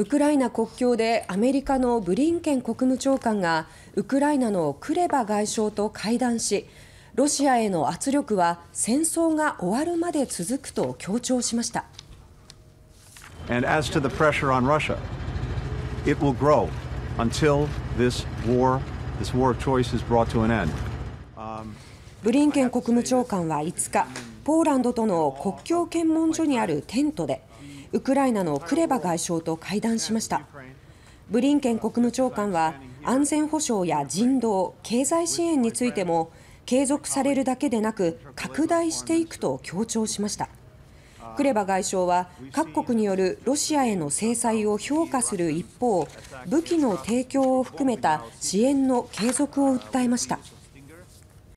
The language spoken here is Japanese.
ウクライナ国境でアメリカのブリンケン国務長官がウクライナのクレバ外相と会談しロシアへの圧力は戦争が終わるまで続くと強調しました。And as to the pressure on Russia, it will grow until this war, this war choice is brought to an end. ブリンケン国務長官は5日ポーランドとの国境検問所にあるテントでウクライナのクレバ外相と会談しましたブリンケン国務長官は安全保障や人道経済支援についても継続されるだけでなく拡大していくと強調しましたクレバ外相は各国によるロシアへの制裁を評価する一方武器の提供を含めた支援の継続を訴えました。